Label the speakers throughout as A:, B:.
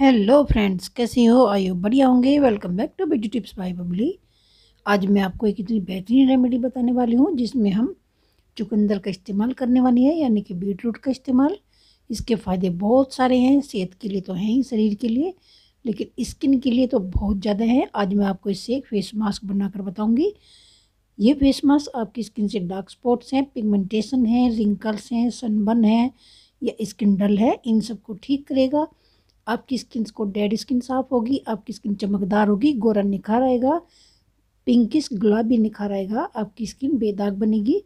A: hello friends कैसे हो आयो बढ़िया होंगे welcome back to beauty tips by Babli आज मैं आपको एक इतनी बेहतरीन रेमेडी बताने वाली हूँ जिसमें हम चुकंदर का इस्तेमाल करने वाली है यानी कि बीट रूट का इस्तेमाल इसके फ़ायदे बहुत सारे हैं सेहत के लिए तो हैं ही शरीर के लिए लेकिन स्किन के लिए तो बहुत ज़्यादा हैं आज मैं आपको इससे एक फेस मास्क बनाकर बताऊँगी ये फेस मास्क आपकी स्किन से डार्क स्पॉट्स हैं पिगमेंटेशन है रिंकल्स हैं सनबर्न है या स्किन डल है इन सबको ठीक करेगा आपकी स्किन को डेड स्किन साफ होगी आपकी स्किन चमकदार होगी गोरा निखार आएगा पिंकिश गुलाबी निखार आएगा आपकी स्किन बेदाग बनेगी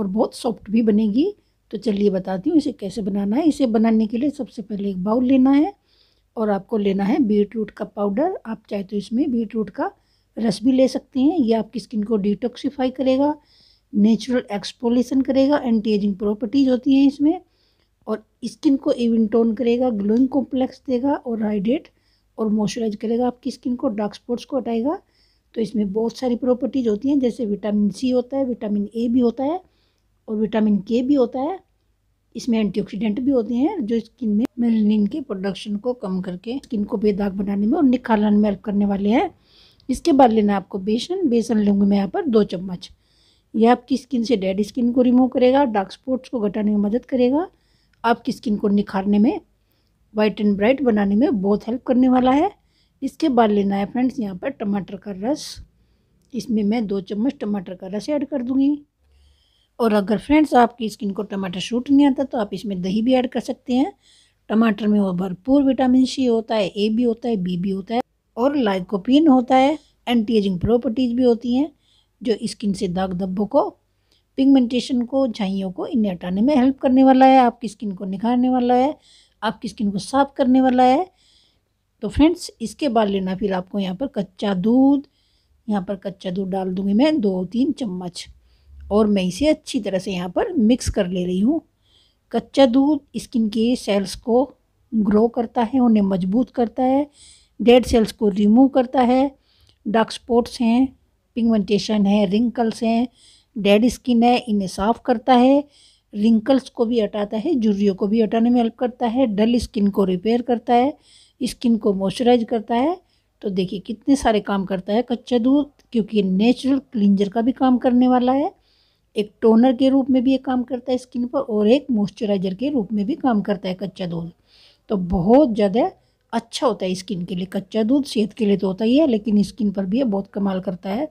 A: और बहुत सॉफ्ट भी बनेगी तो चलिए बताती हूँ इसे कैसे बनाना है इसे बनाने के लिए सबसे पहले एक बाउल लेना है और आपको लेना है बीट रूट का पाउडर आप चाहे तो इसमें बीट रूट का रस भी ले सकते हैं यह आपकी स्किन को डिटॉक्सीफाई करेगा नेचुरल एक्सपोलेशन करेगा एंटी एजिंग प्रॉपर्टीज़ होती हैं इसमें और स्किन को इवन टोन करेगा ग्लोइंग कॉम्प्लेक्स देगा और हाइड्रेट और मॉइस्चराइज करेगा आपकी स्किन को डार्क स्पॉट्स को हटाएगा तो इसमें बहुत सारी प्रॉपर्टीज़ होती हैं जैसे विटामिन सी होता है विटामिन ए भी होता है और विटामिन के भी होता है इसमें एंटीऑक्सीडेंट भी होते हैं जो स्किन में मेलनिन के प्रोडक्शन को कम करके स्किन को बेदाग बनाने में और निखारने में हेल्प करने वाले हैं इसके बाद लेना आपको बेसन बेसन लूँगी मैं यहाँ पर दो चम्मच यह आपकी स्किन से डेड स्किन को रिमूव करेगा डार्क स्पॉट्स को घटाने में मदद करेगा आपकी स्किन को निखारने में वाइट एंड ब्राइट बनाने में बहुत हेल्प करने वाला है इसके बाद लेना है फ्रेंड्स यहाँ पर टमाटर का रस इसमें मैं दो चम्मच टमाटर का रस ऐड कर दूँगी और अगर फ्रेंड्स आपकी स्किन को टमाटर शूट नहीं आता तो आप इसमें दही भी ऐड कर सकते हैं टमाटर में वो भरपूर विटामिन सी होता है ए भी होता है बी भी होता है और लाइकोपिन होता है एंटी एजिंग प्रॉपर्टीज़ भी होती हैं जो स्किन से दाग धब्बों को पिगमेंटेशन को झाइयों को इन्हें हटाने में हेल्प करने वाला है आपकी स्किन को निखारने वाला है आपकी स्किन को साफ करने वाला है तो फ्रेंड्स इसके बाद लेना फिर आपको यहाँ पर कच्चा दूध यहाँ पर कच्चा दूध डाल दूँगी मैं दो तीन चम्मच और मैं इसे अच्छी तरह से यहाँ पर मिक्स कर ले रही हूँ कच्चा दूध स्किन के सेल्स को ग्रो करता है उन्हें मजबूत करता है डेड सेल्स को रिमूव करता है डार्क स्पॉट्स हैं पिगमेंटेशन है रिंकल्स हैं डेड स्किन है इन्हें साफ करता है रिंकल्स को भी हटाता है झुर्रियों को भी हटाने में हेल्प करता है डल स्किन को रिपेयर करता है स्किन को मॉइस्चराइज करता है तो देखिए कितने सारे काम करता है कच्चा दूध क्योंकि नेचुरल क्लिंजर का भी काम करने वाला है एक टोनर के रूप में भी ये काम करता है स्किन पर और एक मॉइस्चराइजर के रूप में भी काम करता है कच्चा दूध तो बहुत ज़्यादा अच्छा होता है स्किन के लिए कच्चा दूध सेहत के लिए तो होता ही है लेकिन स्किन पर भी ये बहुत कमाल करता है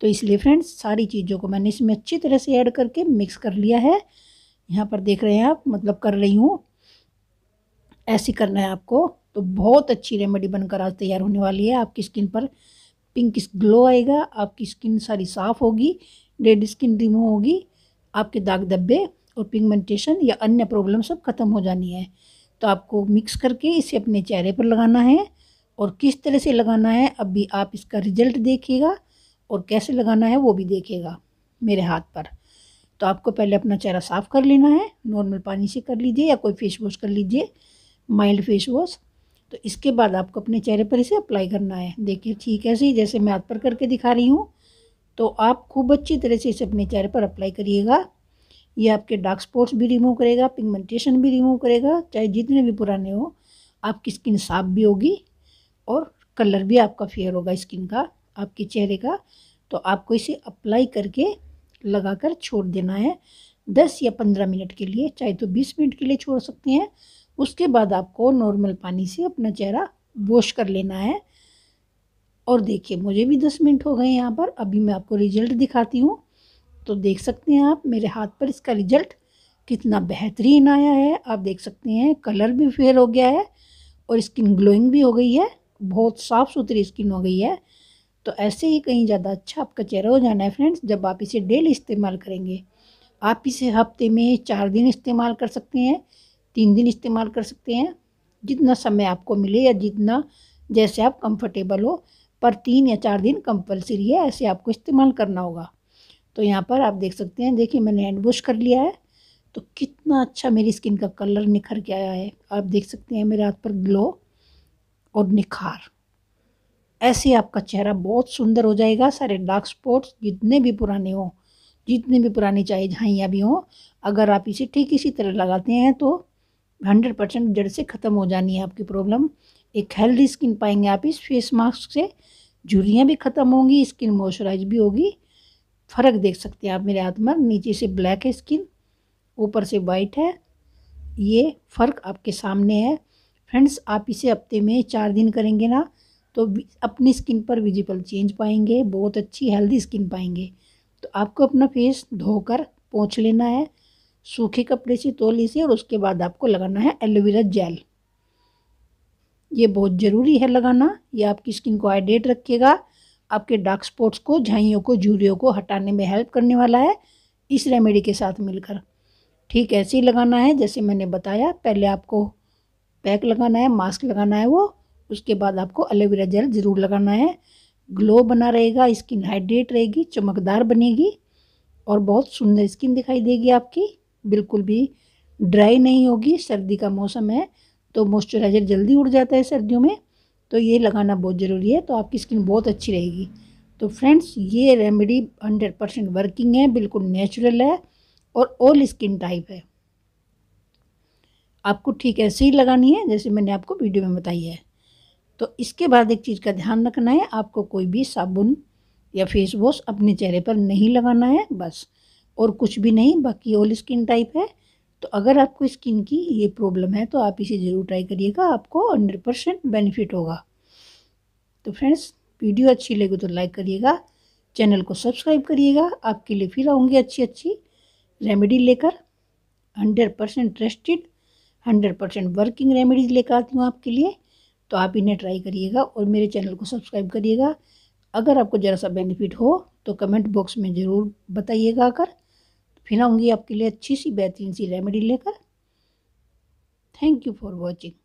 A: तो इसलिए फ्रेंड्स सारी चीज़ों को मैंने इसमें अच्छी तरह से ऐड करके मिक्स कर लिया है यहाँ पर देख रहे हैं आप मतलब कर रही हूँ ऐसे करना है आपको तो बहुत अच्छी रेमेडी बनकर आज तैयार होने वाली है आपकी स्किन पर पिंक ग्लो आएगा आपकी स्किन सारी साफ़ होगी डेड स्किन रिमूव होगी आपके दाग धब्बे और पिगमेंटेशन या अन्य प्रॉब्लम सब खत्म हो जानी है तो आपको मिक्स करके इसे अपने चेहरे पर लगाना है और किस तरह से लगाना है अब भी आप इसका रिजल्ट देखिएगा और कैसे लगाना है वो भी देखेगा मेरे हाथ पर तो आपको पहले अपना चेहरा साफ़ कर लेना है नॉर्मल पानी से कर लीजिए या कोई फेस वॉश कर लीजिए माइल्ड फेस वॉश तो इसके बाद आपको अपने चेहरे पर इसे अप्लाई करना है देखिए ठीक है सही जैसे मैं हाथ पर करके दिखा रही हूँ तो आप खूब अच्छी तरह से इसे अपने चेहरे पर अप्लाई करिएगा ये आपके डार्क स्पॉट्स भी रिमूव करेगा पिगमेंटेशन भी रिमूव करेगा चाहे जितने भी पुराने हो आपकी स्किन साफ भी होगी और कलर भी आपका फेयर होगा स्किन का आपके चेहरे का तो आपको इसे अप्लाई करके लगा कर छोड़ देना है दस या पंद्रह मिनट के लिए चाहे तो बीस मिनट के लिए छोड़ सकते हैं उसके बाद आपको नॉर्मल पानी से अपना चेहरा वॉश कर लेना है और देखिए मुझे भी दस मिनट हो गए यहाँ पर अभी मैं आपको रिजल्ट दिखाती हूँ तो देख सकते हैं आप मेरे हाथ पर इसका रिजल्ट कितना बेहतरीन आया है आप देख सकते हैं कलर भी फेयर हो गया है और स्किन ग्लोइंग भी हो गई है बहुत साफ़ सुथरी स्किन हो गई है तो ऐसे ही कहीं ज़्यादा अच्छा आपका चेहरा हो जाना है फ्रेंड्स जब आप इसे डेली इस्तेमाल करेंगे आप इसे हफ्ते में चार दिन इस्तेमाल कर सकते हैं तीन दिन इस्तेमाल कर सकते हैं जितना समय आपको मिले या जितना जैसे आप कंफर्टेबल हो पर तीन या चार दिन कंपलसरी है ऐसे आपको इस्तेमाल करना होगा तो यहाँ पर आप देख सकते हैं देखिए मैंने हैंड वॉश कर लिया है तो कितना अच्छा मेरी स्किन का कलर निखर के आया है आप देख सकते हैं मेरे हाथ पर ग्लो और निखार ऐसे आपका चेहरा बहुत सुंदर हो जाएगा सारे डार्क स्पॉट्स जितने भी पुराने हों जितने भी पुराने चाहे झाइयाँ भी हों अगर आप इसे ठीक इसी तरह लगाते हैं तो हंड्रेड परसेंट जड़ से ख़त्म हो जानी है आपकी प्रॉब्लम एक हेल्दी स्किन पाएंगे आप इस फेस मास्क से झुरियाँ भी ख़त्म होंगी स्किन मॉइस्चराइज भी होगी फ़र्क देख सकते हैं आप मेरे हाथ में नीचे से ब्लैक है स्किन ऊपर से वाइट है ये फ़र्क आपके सामने है फ्रेंड्स आप इसे हफ्ते में चार दिन करेंगे ना तो अपनी स्किन पर विजिबल चेंज पाएंगे बहुत अच्छी हेल्दी स्किन पाएंगे तो आपको अपना फेस धोकर पोंछ लेना है सूखे कपड़े से धो लीजिए और उसके बाद आपको लगाना है एलोवेरा जेल ये बहुत ज़रूरी है लगाना ये आपकी स्किन को हाइड्रेट रखेगा आपके डार्क स्पॉट्स को झाइयों को झूरियों को हटाने में हेल्प करने वाला है इस रेमेडी के साथ मिलकर ठीक ऐसे ही लगाना है जैसे मैंने बताया पहले आपको पैक लगाना है मास्क लगाना है वो उसके बाद आपको एलोवेरा जेल ज़रूर लगाना है ग्लो बना रहेगा स्किन हाइड्रेट रहेगी चमकदार बनेगी और बहुत सुंदर स्किन दिखाई देगी आपकी बिल्कुल भी ड्राई नहीं होगी सर्दी का मौसम है तो मॉइस्चराइज़र जल्दी उड़ जाता है सर्दियों में तो ये लगाना बहुत ज़रूरी है तो आपकी स्किन बहुत अच्छी रहेगी तो फ्रेंड्स ये रेमेडी हंड्रेड परसेंट वर्किंग है बिल्कुल नेचुरल है और ऑल स्किन टाइप है आपको ठीक ऐसे ही लगानी है जैसे मैंने आपको वीडियो में बताई है तो इसके बाद एक चीज़ का ध्यान रखना है आपको कोई भी साबुन या फेस वॉश अपने चेहरे पर नहीं लगाना है बस और कुछ भी नहीं बाकी ऑल स्किन टाइप है तो अगर आपको स्किन की ये प्रॉब्लम है तो आप इसे ज़रूर ट्राई करिएगा आपको हंड्रेड परसेंट बेनिफिट होगा तो फ्रेंड्स वीडियो अच्छी लगे तो लाइक करिएगा चैनल को सब्सक्राइब करिएगा आपके लिए फिर आऊँगी अच्छी अच्छी रेमेडी लेकर hundred percent trusted hundred percent working remedies लेकर आती हूँ आपके लिए तो आप इन्हें ट्राई करिएगा और मेरे चैनल को सब्सक्राइब करिएगा अगर आपको ज़रा सा बेनिफिट हो तो कमेंट बॉक्स में ज़रूर बताइएगा आकर फिर आऊँगी आपके लिए अच्छी सी बेहतरीन सी रेमेडी लेकर थैंक यू फॉर वॉचिंग